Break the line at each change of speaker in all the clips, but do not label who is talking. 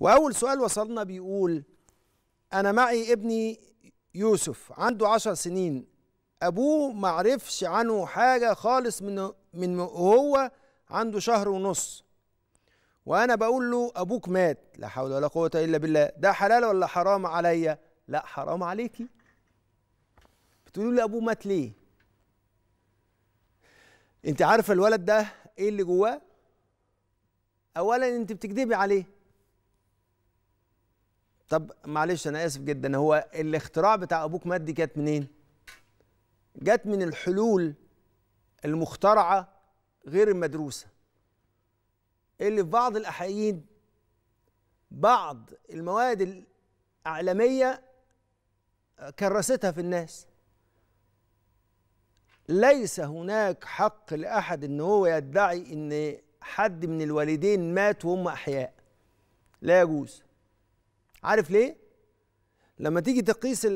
وأول سؤال وصلنا بيقول أنا معي ابني يوسف عنده عشر سنين أبوه معرفش عنه حاجة خالص من من هو عنده شهر ونص وأنا بقول له أبوك مات لا حول ولا قوة إلا بالله ده حلال ولا حرام عليا لا حرام عليكي بتقولوا لي أبوه مات ليه أنت عارفة الولد ده إيه اللي جواه أولا أنت بتكذبي عليه طب معلش انا اسف جدا هو الاختراع بتاع ابوك مادي جت منين جت من الحلول المخترعه غير المدروسه اللي في بعض الاحايين بعض المواد الاعلاميه كرستها في الناس ليس هناك حق لاحد ان هو يدعي ان حد من الوالدين مات وهم احياء لا يجوز عارف ليه؟ لما تيجي تقيس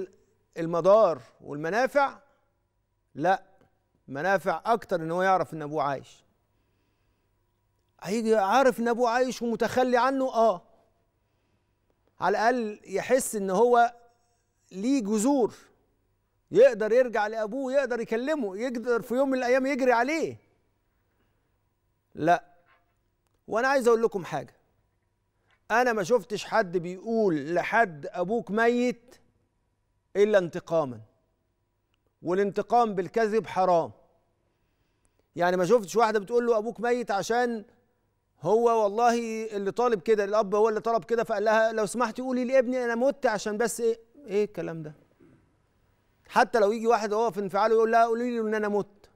المدار والمنافع لا منافع اكتر ان هو يعرف ان ابوه عايش هيجي عارف ان ابوه عايش ومتخلي عنه اه على الاقل يحس ان هو ليه جذور يقدر يرجع لابوه يقدر يكلمه يقدر في يوم من الايام يجري عليه لا وانا عايز اقول لكم حاجه انا ما شفتش حد بيقول لحد ابوك ميت الا انتقاما والانتقام بالكذب حرام يعني ما شفتش واحده بتقول له ابوك ميت عشان هو والله اللي طالب كده الاب هو اللي طلب كده فقال لها لو سمحتي قولي لابني انا مت عشان بس ايه ايه الكلام ده حتى لو يجي واحد هو في انفعاله يقول لها قولي له ان انا مت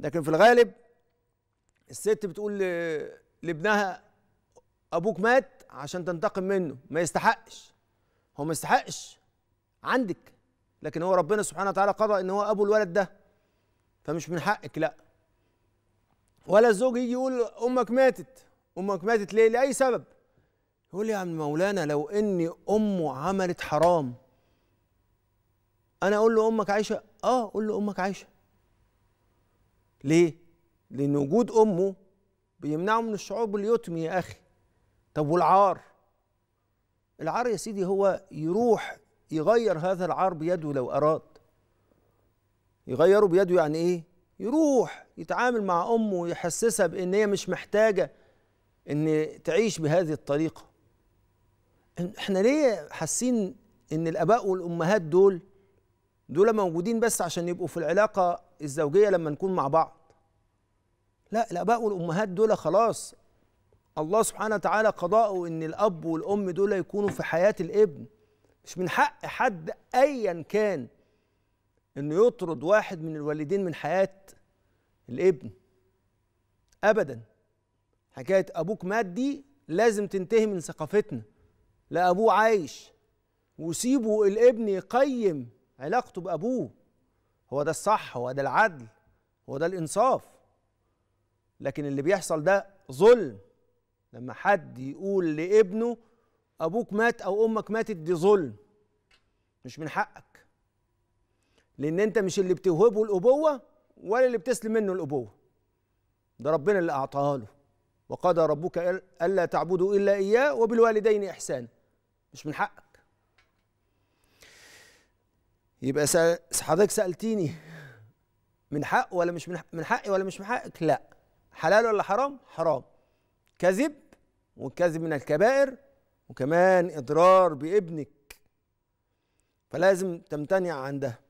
لكن في الغالب الست بتقول لابنها ابوك مات عشان تنتقم منه ما يستحقش هو ما يستحقش عندك لكن هو ربنا سبحانه وتعالى قضى ان هو ابو الولد ده فمش من حقك لا ولا الزوج يجي يقول امك ماتت امك ماتت ليه لاي سبب يقول يا عم مولانا لو اني امه عملت حرام انا اقول له امك عايشه اه قول له امك عايشه ليه لان وجود امه بيمنعه من الشعور باليتم يا اخي طب والعار العار يا سيدي هو يروح يغير هذا العار بيده لو أراد يغيره بيده يعني إيه؟ يروح يتعامل مع أمه ويحسسها بأن هي مش محتاجة أن تعيش بهذه الطريقة احنا ليه حاسين ان الاباء والامهات دول دول موجودين بس عشان يبقوا في العلاقه الزوجيه لما نكون مع بعض لا الاباء والامهات دول خلاص الله سبحانه وتعالى قضاؤه ان الاب والام دول يكونوا في حياه الابن مش من حق حد ايا كان انه يطرد واحد من الوالدين من حياه الابن ابدا حكايه ابوك مات دي لازم تنتهي من ثقافتنا لا ابوه عايش وسيبوا الابن يقيم علاقته بابوه هو ده الصح هو ده العدل هو ده الانصاف لكن اللي بيحصل ده ظلم لما حد يقول لابنه ابوك مات او امك ماتت دي ظلم مش من حقك لان انت مش اللي بتوهبه الابوه ولا اللي بتسلم منه الابوه ده ربنا اللي اعطاه له وقضى ربك الا تعبدوا الا اياه وبالوالدين احسانا مش من حقك يبقى سأل حضرتك سالتيني من حق ولا مش من حقي ولا مش من حقك لا حلال ولا حرام حرام كذب والكذب من الكبائر وكمان اضرار بابنك فلازم تمتنع عن ده